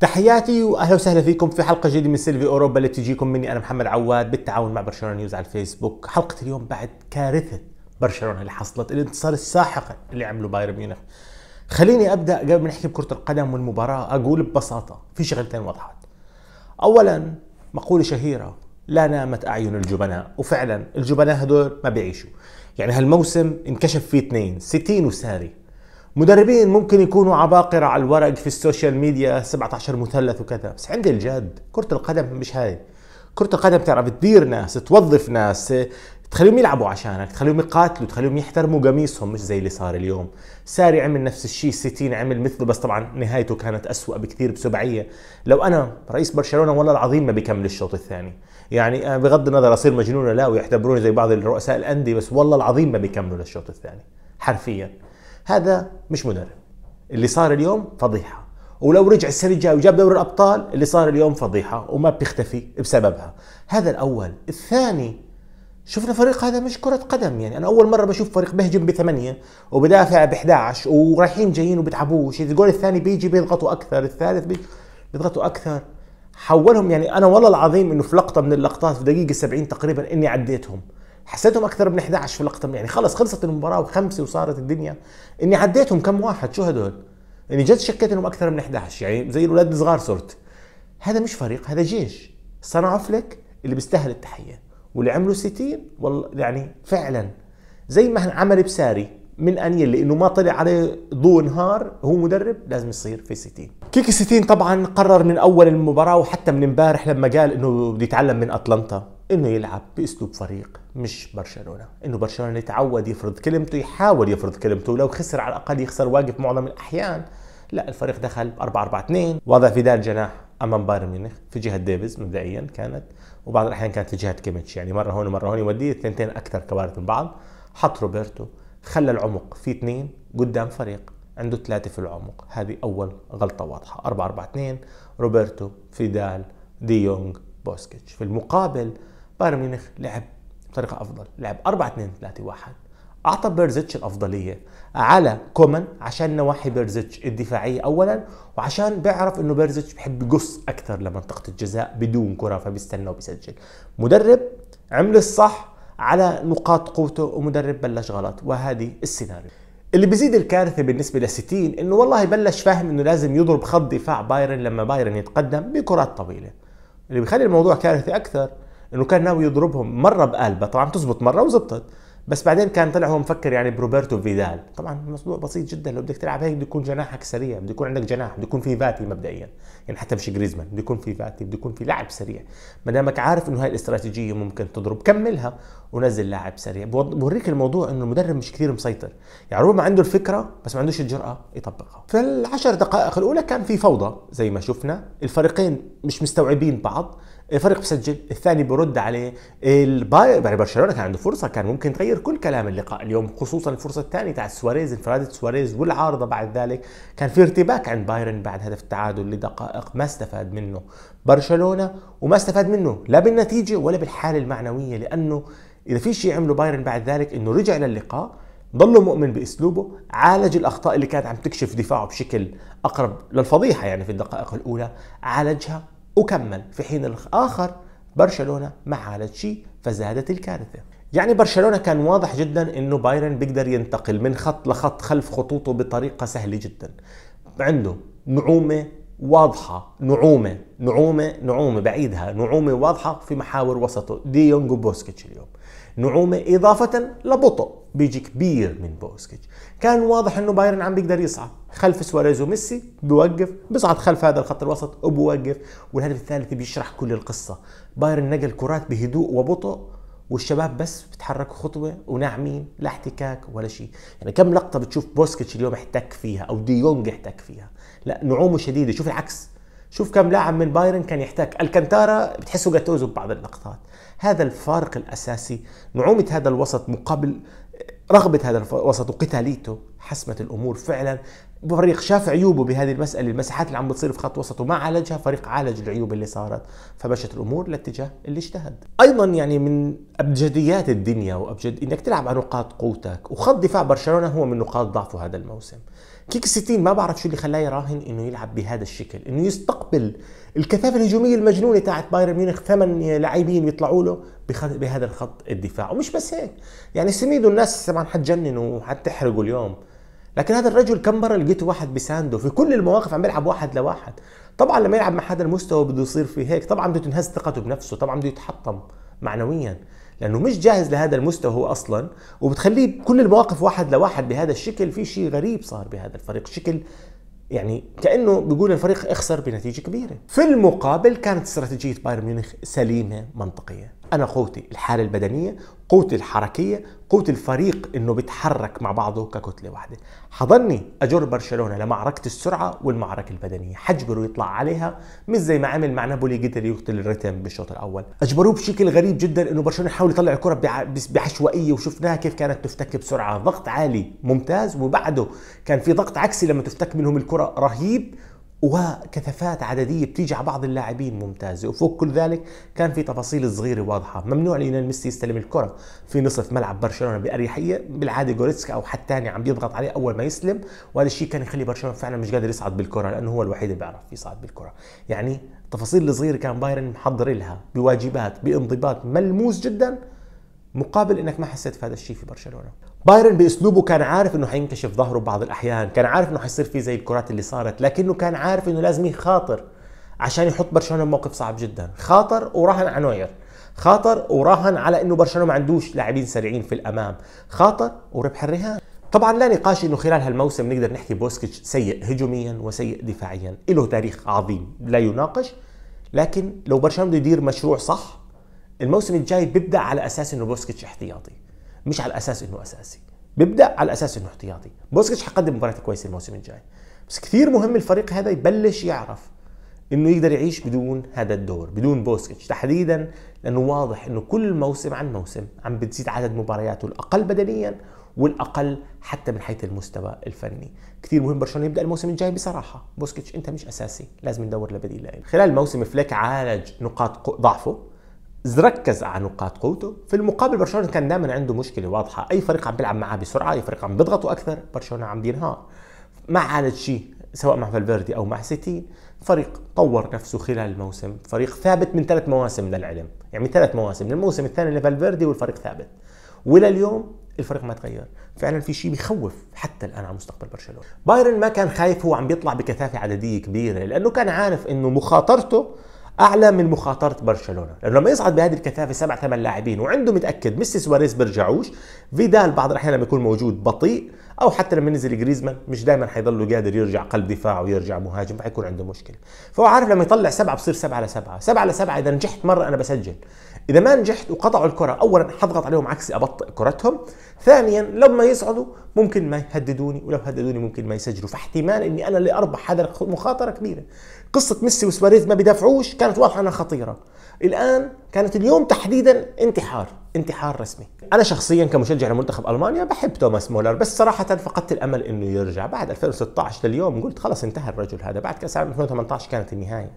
تحياتي واهلا وسهلا فيكم في حلقه جديده من سيلفي اوروبا اللي بتجيكم مني انا محمد عواد بالتعاون مع برشلونه نيوز على الفيسبوك، حلقه اليوم بعد كارثه برشلونه اللي حصلت، الانتصار الساحق اللي عمله بايرن ميونخ. خليني ابدا قبل ما نحكي بكره القدم والمباراه اقول ببساطه في شغلتين وضحت. اولا مقوله شهيره لا نامت اعين الجبناء وفعلا الجبناء هدول ما بيعيشوا. يعني هالموسم انكشف فيه اثنين، ستين وساري مدربين ممكن يكونوا عباقرة على الورق في السوشيال ميديا 17 مثلث وكذا بس عند الجد كرة القدم مش هاي كرة القدم تعرف تدير ناس توظف ناس تخليهم يلعبوا عشانك تخليهم يقاتلوا تخليهم يحترموا قميصهم مش زي اللي صار اليوم ساري عمل نفس الشيء سيتين عمل مثله بس طبعا نهايته كانت أسوأ بكثير بسبعية لو أنا رئيس برشلونة والله العظيم ما بيكمل الشوط الثاني يعني بغض النظر أصير مجنون لا ويعتبروني زي بعض الرؤساء الأندية بس والله العظيم ما بيكملوا للشوط الثاني حرفيا هذا مش مدرب اللي صار اليوم فضيحه ولو رجع السنه الجايه وجاب دوري الابطال اللي صار اليوم فضيحه وما بيختفي بسببها هذا الاول الثاني شفنا فريق هذا مش كرة قدم يعني أنا أول مرة بشوف فريق بهجم بثمانية وبدافع ب11 ورايحين جايين وبتعبوش الجول الثاني بيجي بيضغطوا أكثر الثالث بيضغطوا أكثر حولهم يعني أنا والله العظيم إنه في لقطة من اللقطات في دقيقة 70 تقريبا إني عديتهم حسيتهم اكثر من 11 في لقطه يعني خلص خلصت المباراه وخمسه وصارت الدنيا اني عديتهم كم واحد شو هدول اني جد شكيت انهم اكثر من 11 يعني زي الاولاد الصغار صرت هذا مش فريق هذا جيش صنعوا فليك اللي بيستاهل التحيه واللي عملوا سيتين والله يعني فعلا زي ما عمل بساري من انيلي انه ما طلع عليه ضوء نهار هو مدرب لازم يصير في سيتين كيكي سيتين طبعا قرر من اول المباراه وحتى من امبارح لما قال انه بده يتعلم من اتلانتا انه يلعب باسلوب فريق مش برشلونه انه برشلونه يتعود يفرض كلمته يحاول يفرض كلمته لو خسر على الاقل يخسر واقف معظم الاحيان لا الفريق دخل 4 4 2 وضع فيدال جناح امام بايرن ميونخ في جهه ديفيز مبدئيا كانت وبعض الاحيان كانت في جهه كيميتش يعني مره هون ومره هون يوديه الثنتين اكثر كوارث من بعض حط روبرتو خلى العمق في اثنين قدام فريق عنده ثلاثه في العمق هذه اول غلطه واضحه 4 4 2 روبرتو فيدال ديونج دي بوسكيتش في المقابل بايرن ميونخ لعب بطريقه افضل لعب 4 2 3 1 اعطى بيرزيتش الافضليه على كومان عشان نواحي بيرزيتش الدفاعيه اولا وعشان بيعرف انه بيرزيتش بحب يقص اكثر لمنطقه الجزاء بدون كره فبيستنى وبيسجل مدرب عمل الصح على نقاط قوته ومدرب بلش غلط وهذه السيناريو اللي بيزيد الكارثه بالنسبه لسيتين انه والله بلش فاهم انه لازم يضرب خط دفاع بايرن لما بايرن يتقدم بكرات طويله اللي بيخلي الموضوع كارثي اكثر انه كان ناوي يضربهم مره بقلبه طبعا تزبط مره وزبطت بس بعدين كان طلع هو مفكر يعني بروبرتو فيدال طبعا الموضوع بسيط جدا لو بدك تلعب هيك بده يكون جناحك سريع بده يكون عندك جناح بده يكون في فاتي مبدئيا يعني حتى مش جريزمان بده يكون في فاتي بده يكون في لاعب سريع ما دامك عارف انه هاي الاستراتيجيه ممكن تضرب كملها ونزل لاعب سريع بوريك الموضوع انه المدرب مش كثير مسيطر يعني ربما عنده الفكره بس ما عندوش الجراه يطبقها في العشر دقائق الاولى كان في فوضى زي ما شفنا الفريقين مش مستوعبين بعض فريق بسجل الثاني برد عليه الباير يعني برشلونه كان عنده فرصه كان ممكن تغير كل كلام اللقاء اليوم خصوصا الفرصه الثانيه تاع سواريز انفراد سواريز والعارضه بعد ذلك كان في ارتباك عند بايرن بعد هدف التعادل لدقائق ما استفاد منه برشلونه وما استفاد منه لا بالنتيجه ولا بالحاله المعنويه لانه اذا في شيء عمله بايرن بعد ذلك انه رجع للقاء ضل مؤمن باسلوبه عالج الاخطاء اللي كانت عم تكشف دفاعه بشكل اقرب للفضيحه يعني في الدقائق الاولى عالجها وكمل في حين الآخر برشلونة ما عالت شيء فزادت الكارثة يعني برشلونة كان واضح جدا أنه بايرن بيقدر ينتقل من خط لخط خلف خطوطه بطريقة سهلة جدا عنده نعومة واضحة نعومة نعومة نعومة بعيدها نعومة واضحة في محاور وسطه دي يونغ وبوسكيتش اليوم نعومة إضافة لبطء بيجي كبير من بوسكيتش كان واضح انه بايرن عم بيقدر يصعد خلف سواريز وميسي بوقف بيصعد خلف هذا الخط الوسط وبوقف والهدف الثالث بيشرح كل القصه بايرن نقل كرات بهدوء وبطء والشباب بس بتحركوا خطوه وناعمين لا احتكاك ولا شيء يعني كم لقطه بتشوف بوسكيتش اليوم احتك فيها او ديونج احتك فيها لا نعومه شديده شوف العكس شوف كم لاعب من بايرن كان يحتك الكنتارا بتحسه جاتوزو ببعض اللقطات هذا الفارق الاساسي نعومه هذا الوسط مقابل رغبة هذا الوسط وقتاليته حسمت الأمور فعلا فريق شاف عيوبه بهذه المساله المساحات اللي عم بتصير في خط وسطه ما عالجها فريق عالج العيوب اللي صارت فمشت الامور للاتجاه اللي اجتهد ايضا يعني من ابجديات الدنيا وابجد انك تلعب على نقاط قوتك وخط دفاع برشلونه هو من نقاط ضعفه هذا الموسم كيك ستين ما بعرف شو اللي خلاه يراهن انه يلعب بهذا الشكل انه يستقبل الكثافه الهجوميه المجنونه تاعت بايرن ميونخ ثمان لاعبين بيطلعوا له بهذا الخط الدفاع ومش بس هيك يعني سميدو الناس طبعا حتجنن وحتحرقوا اليوم لكن هذا الرجل كم مره لقيته واحد بيسانده في كل المواقف عم بيلعب واحد لواحد طبعا لما يلعب مع هذا المستوى بده يصير فيه هيك طبعا بده تنهز ثقته بنفسه طبعا بده يتحطم معنويا لانه مش جاهز لهذا المستوى هو اصلا وبتخليه كل المواقف واحد لواحد بهذا الشكل في شيء غريب صار بهذا الفريق شكل يعني كانه بيقول الفريق اخسر بنتيجه كبيره في المقابل كانت استراتيجيه بايرن ميونخ سليمه منطقيه انا قوتي الحاله البدنيه قوتي الحركيه قوه الفريق انه بيتحرك مع بعضه ككتله واحده حضلني اجر برشلونه لمعركه السرعه والمعركه البدنيه حجبره يطلع عليها مش زي ما عمل مع نابولي قدر يقتل الريتم بالشوط الاول اجبروه بشكل غريب جدا انه برشلونه يحاول يطلع الكره بعشوائيه وشفناها كيف كانت تفتك بسرعه ضغط عالي ممتاز وبعده كان في ضغط عكسي لما تفتك منهم الكره رهيب وكثافات عددية بتيجي على بعض اللاعبين ممتازة وفوق كل ذلك كان في تفاصيل صغيرة واضحة ممنوع ليونيل ميسي يستلم الكرة في نصف ملعب برشلونة بأريحية بالعادة جوريتسكا أو حد ثاني عم بيضغط عليه أول ما يسلم وهذا الشيء كان يخلي برشلونة فعلا مش قادر يصعد بالكرة لأنه هو الوحيد اللي بيعرف يصعد بالكرة يعني تفاصيل صغيرة كان بايرن محضر لها بواجبات بانضباط ملموس جدا مقابل انك ما حسيت في هذا الشيء في برشلونه بايرن باسلوبه كان عارف انه حينكشف ظهره بعض الاحيان كان عارف انه حيصير فيه زي الكرات اللي صارت لكنه كان عارف انه لازم يخاطر عشان يحط برشلونه بموقف صعب جدا خاطر وراهن على نوير خاطر وراهن على انه برشلونه ما عندوش لاعبين سريعين في الامام خاطر وربح الرهان طبعا لا نقاش انه خلال هالموسم نقدر نحكي بوسكيتش سيء هجوميا وسيء دفاعيا له تاريخ عظيم لا يناقش لكن لو برشلونه بده يدير مشروع صح الموسم الجاي بيبدا على اساس انه بوسكيتش احتياطي مش على اساس انه اساسي بيبدا على اساس انه احتياطي بوسكيتش حقدم مباريات كويسه الموسم الجاي بس كثير مهم الفريق هذا يبلش يعرف انه يقدر يعيش بدون هذا الدور بدون بوسكيتش تحديدا لانه واضح انه كل موسم عن موسم عم بتزيد عدد مبارياته الاقل بدنيا والاقل حتى من حيث المستوى الفني كثير مهم برشلونه يبدا الموسم الجاي بصراحه بوسكيتش انت مش اساسي لازم ندور لبديل له خلال الموسم فليك عالج نقاط ضعفه ركز على نقاط قوته في المقابل برشلونه كان دائما عنده مشكله واضحه اي فريق عم بيلعب معاه بسرعه اي فريق عم بيضغطوا اكثر برشلونه عم بينهار ما عالج شيء سواء مع فالفيردي او مع سيتي فريق طور نفسه خلال الموسم فريق ثابت من ثلاث مواسم للعلم يعني ثلاث مواسم الموسم الثاني لفالفيردي والفريق ثابت ولا اليوم الفريق ما تغير فعلا في شيء بخوف حتى الان على مستقبل برشلونه بايرن ما كان خايف هو عم بيطلع بكثافه عدديه كبيره لانه كان عارف انه مخاطرته اعلى من مخاطره برشلونه لانه لما يصعد بهذه الكثافه سبع ثمان لاعبين وعنده متاكد ميسي سواريز بيرجعوش فيدال بعض الاحيان لما يكون موجود بطيء او حتى لما ينزل جريزمان مش دائما حيضله قادر يرجع قلب دفاع ويرجع مهاجم فحيكون عنده مشكله فهو عارف لما يطلع سبعه بصير سبعه على سبعه سبعه على سبعه اذا نجحت مره انا بسجل اذا ما نجحت وقطعوا الكره اولا حضغط عليهم عكسي ابطئ كرتهم ثانيا لما يصعدوا ممكن ما يهددوني ولو هددوني ممكن ما يسجلوا فاحتمال اني انا اللي اربح هذا مخاطره كبيره قصه ميسي وسواريز ما بيدافعوش كانت واضحه انها خطيره الان كانت اليوم تحديدا انتحار انتحار رسمي انا شخصيا كمشجع لمنتخب المانيا بحب توماس مولر بس صراحه فقدت الامل انه يرجع بعد 2016 لليوم قلت خلص انتهى الرجل هذا بعد كاس 2018 كانت النهايه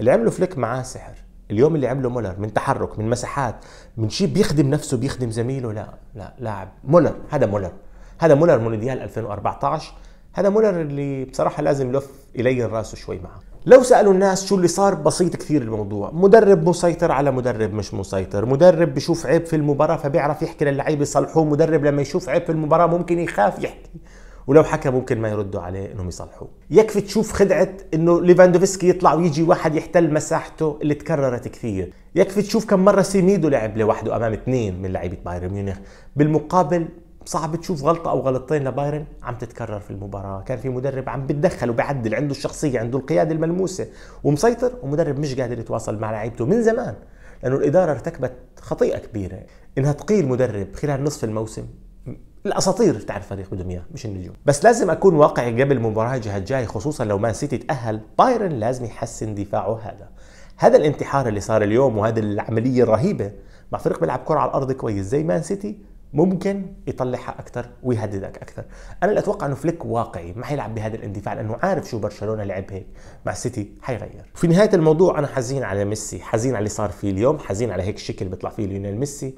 اللي عمله فليك معاه سحر اليوم اللي عمله مولر من تحرك من مساحات من شيء بيخدم نفسه بيخدم زميله لا لا لاعب مولر هذا مولر هذا مولر مونديال 2014 هذا مولر اللي بصراحه لازم لف يلين راسه شوي معه لو سالوا الناس شو اللي صار بسيط كثير الموضوع مدرب مسيطر على مدرب مش مسيطر مدرب بشوف عيب في المباراه فبيعرف يحكي للعيبه يصلحوه مدرب لما يشوف عيب في المباراه ممكن يخاف يحكي ولو حكى ممكن ما يردوا عليه انهم يصلحوه يكفي تشوف خدعه انه ليفاندوفسكي يطلع ويجي واحد يحتل مساحته اللي تكررت كثير يكفي تشوف كم مره سيميدو لعب لوحده امام اثنين من لعيبه بايرن ميونخ بالمقابل صعب تشوف غلطة أو غلطتين لبايرن عم تتكرر في المباراة كان في مدرب عم بتدخل وبعدل عنده الشخصية عنده القيادة الملموسة ومسيطر ومدرب مش قادر يتواصل مع لعيبته من زمان لأنه الإدارة ارتكبت خطيئة كبيرة إنها تقيل مدرب خلال نصف الموسم الاساطير بتاع الفريق بدهم اياه مش النجوم بس لازم اكون واقعي قبل المباراه الجاي خصوصا لو مان سيتي تاهل بايرن لازم يحسن دفاعه هذا هذا الانتحار اللي صار اليوم وهذه العمليه الرهيبه مع فريق بيلعب كره على الارض كويس زي مان سيتي ممكن يطلعها اكثر ويهددك اكثر انا اللي اتوقع انه فليك واقعي ما حيلعب بهذا الاندفاع لانه عارف شو برشلونه لعب هيك مع سيتي حيغير في نهايه الموضوع انا حزين على ميسي حزين على اللي صار فيه اليوم حزين على هيك الشكل بيطلع فيه ليونيل ميسي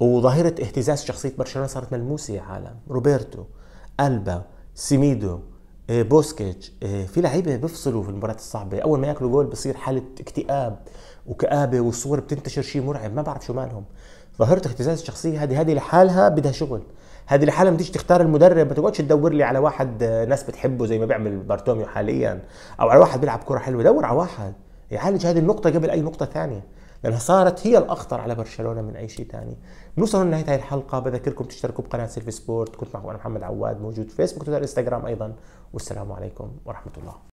وظاهرة اهتزاز شخصية برشلونة صارت ملموسة يا عالم روبرتو ألبا سيميدو إيه، بوسكيتش إيه، في لعيبه بيفصلوا في المباريات الصعبه اول ما ياكلوا جول بصير حاله اكتئاب وكابه والصور بتنتشر شيء مرعب ما بعرف شو مالهم ظاهره اهتزاز الشخصيه هذه هذه لحالها بدها شغل هذه لحالها تيجي تختار المدرب ما تقعدش تدور لي على واحد آه، ناس بتحبه زي ما بيعمل بارتوميو حاليا او على واحد بيلعب كره حلوه دور على واحد يعالج هذه النقطه قبل اي نقطه ثانيه لانها صارت هي الاخطر على برشلونه من اي شيء ثاني نوصل لنهايه هذه الحلقه بذكركم تشتركوا بقناه سيلفي سبورت كنت معكم انا محمد عواد موجود في فيسبوك وتويتر انستغرام ايضا والسلام عليكم ورحمه الله